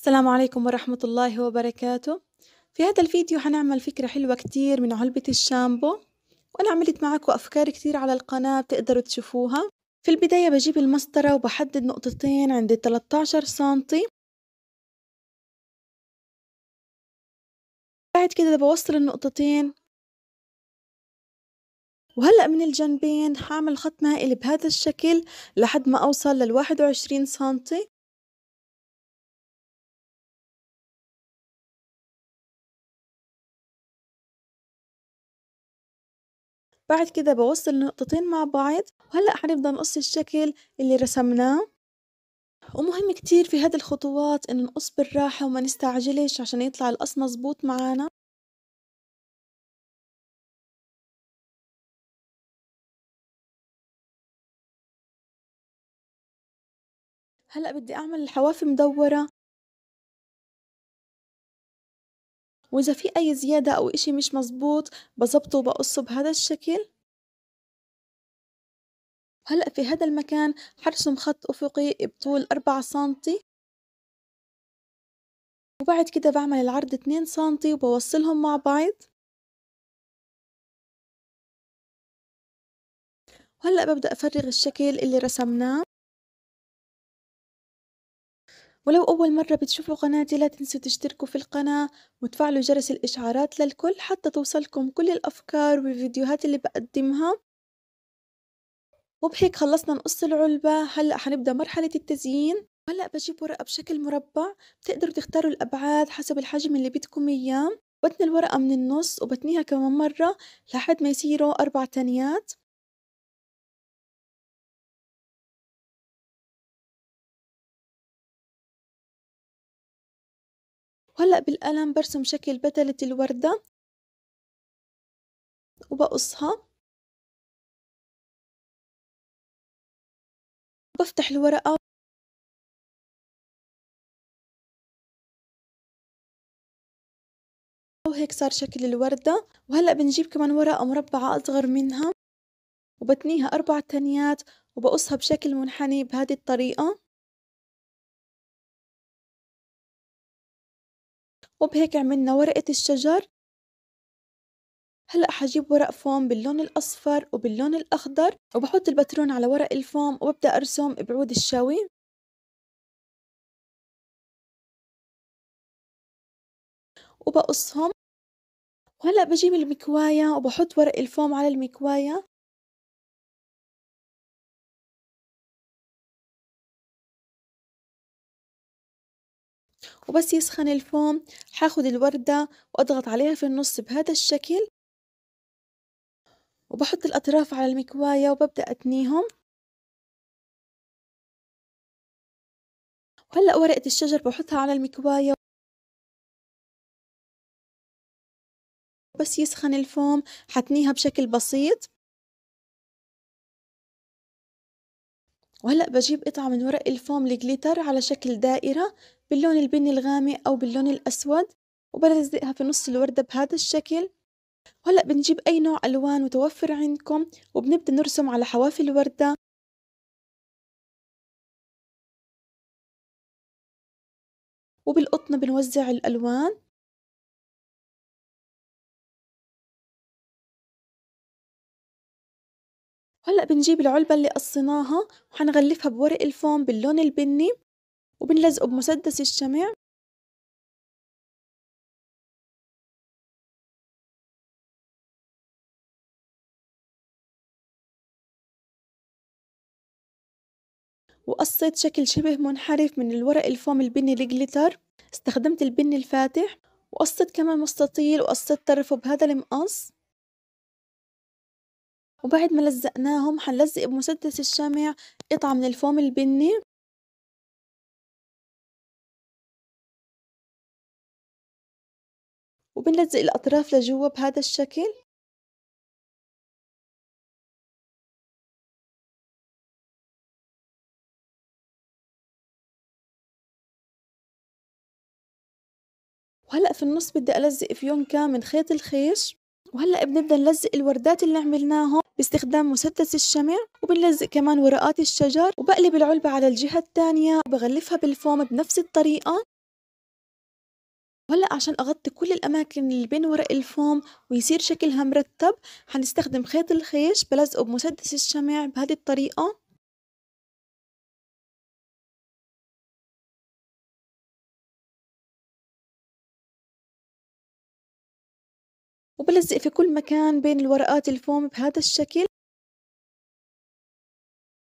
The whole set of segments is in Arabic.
السلام عليكم ورحمة الله وبركاته في هذا الفيديو هنعمل فكرة حلوة كتير من علبة الشامبو وأنا عملت معكم أفكار كتير على القناة بتقدروا تشوفوها في البداية بجيب المسطرة وبحدد نقطتين عند 13 سنتي بعد كده بوصل النقطتين وهلأ من الجنبين حعمل خط مائل بهذا الشكل لحد ما أوصل للواحد وعشرين سنتي بعد كده بوصل النقطتين مع بعض وهلأ حنبدأ نقص الشكل اللي رسمناه ومهم كتير في هذه الخطوات إنه نقص بالراحة وما نستعجلش عشان يطلع القص مزبوط معانا هلأ بدي أعمل الحواف مدورة وإذا في أي زيادة أو إشي مش مزبوط بظبطه وبقصه بهذا الشكل هلأ في هذا المكان حرسم خط أفقي بطول أربعة سنتي وبعد كده بعمل العرض اتنين سنتي وبوصلهم مع بعض وهلأ ببدأ أفرغ الشكل اللي رسمناه ولو أول مرة بتشوفوا قناتي لا تنسوا تشتركوا في القناة وتفعلوا جرس الإشعارات للكل حتى توصلكم كل الأفكار والفيديوهات اللي بقدمها وبهيك خلصنا نقص العلبة هلأ حنبدأ مرحلة التزيين هلأ بجيب ورقة بشكل مربع بتقدروا تختاروا الأبعاد حسب الحجم اللي بدكم إياه بتني الورقة من النص وبتنيها كمان مرة لحد ما يصيروا أربع تانيات وهلأ بالقلم برسم شكل بدلة الوردة وبقصها بفتح الورقة وهيك صار شكل الوردة وهلأ بنجيب كمان ورقة مربعة أصغر منها وبتنيها أربع تنيات وبقصها بشكل منحني بهذه الطريقة وبهيك عملنا ورقة الشجر هلا حجيب ورق فوم باللون الاصفر وباللون الاخضر وبحط البترون على ورق الفوم وببدا ارسم بعود الشاوي وبقصهم وهلا بجيب المكواية وبحط ورق الفوم على المكواية وبس يسخن الفوم هاخد الوردة وأضغط عليها في النص بهذا الشكل وبحط الأطراف على المكواية وببدأ أتنيهم وهلأ ورقة الشجر بحطها على المكواية بس يسخن الفوم حتنيها بشكل بسيط وهلأ بجيب قطعة من ورق الفوم الجليتر على شكل دائرة باللون البني الغامق أو باللون الأسود وبلزقها في نص الوردة بهذا الشكل وهلأ بنجيب أي نوع ألوان متوفر عندكم وبنبدأ نرسم على حواف الوردة وبالقطنة بنوزع الألوان هلأ بنجيب العلبة اللي قصيناها وحنغلفها بورق الفوم باللون البني وبنلزقه بمسدس الشمع وقصيت شكل شبه منحرف من الورق الفوم البني الجليتر استخدمت البني الفاتح وقصيت كمان مستطيل وقصيت طرفه بهذا المقص وبعد ما لزقناهم حنلزق بمسدس الشمع قطعة من الفوم البني وبنلزق الأطراف لجوا بهذا الشكل وهلأ في النص بدي ألزق فيهم كامل خيط الخيش وهلأ بنبدأ نلزق الوردات اللي عملناهم باستخدام مسدس الشمع وبنلزق كمان ورقات الشجر وبقلب العلبة على الجهة الثانية وبغلفها بالفوم بنفس الطريقة وهلأ عشان أغطي كل الأماكن اللي بين ورق الفوم ويصير شكلها مرتب هنستخدم خيط الخيش بلزقه بمسدس الشمع بهذه الطريقة وبلزق في كل مكان بين الورقات الفوم بهذا الشكل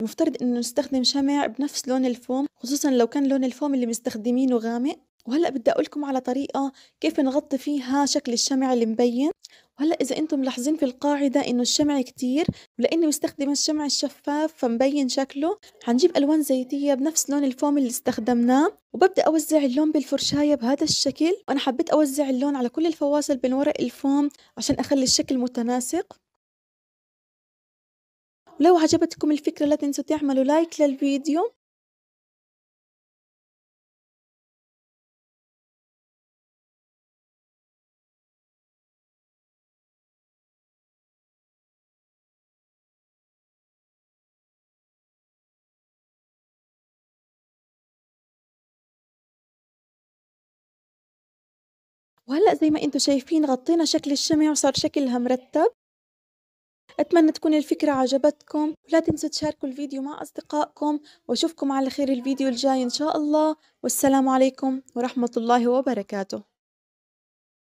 المفترض انه نستخدم شمع بنفس لون الفوم خصوصا لو كان لون الفوم اللي مستخدمينه غامق وهلأ بدي أقولكم على طريقة كيف نغطي فيها شكل الشمع المبين وهلأ إذا أنتم ملاحظين في القاعدة إنه الشمع كتير ولأني مستخدمة الشمع الشفاف فمبين شكله حنجيب ألوان زيتية بنفس لون الفوم اللي استخدمناه وببدأ أوزع اللون بالفرشاية بهذا الشكل وأنا حبيت أوزع اللون على كل الفواصل بين ورق الفوم عشان أخلي الشكل متناسق ولو عجبتكم الفكرة لا تنسوا تعملوا لايك للفيديو وهلأ زي ما انتم شايفين غطينا شكل الشمع وصار شكلها مرتب أتمنى تكون الفكرة عجبتكم ولا تنسوا تشاركوا الفيديو مع أصدقائكم وأشوفكم على خير الفيديو الجاي إن شاء الله والسلام عليكم ورحمة الله وبركاته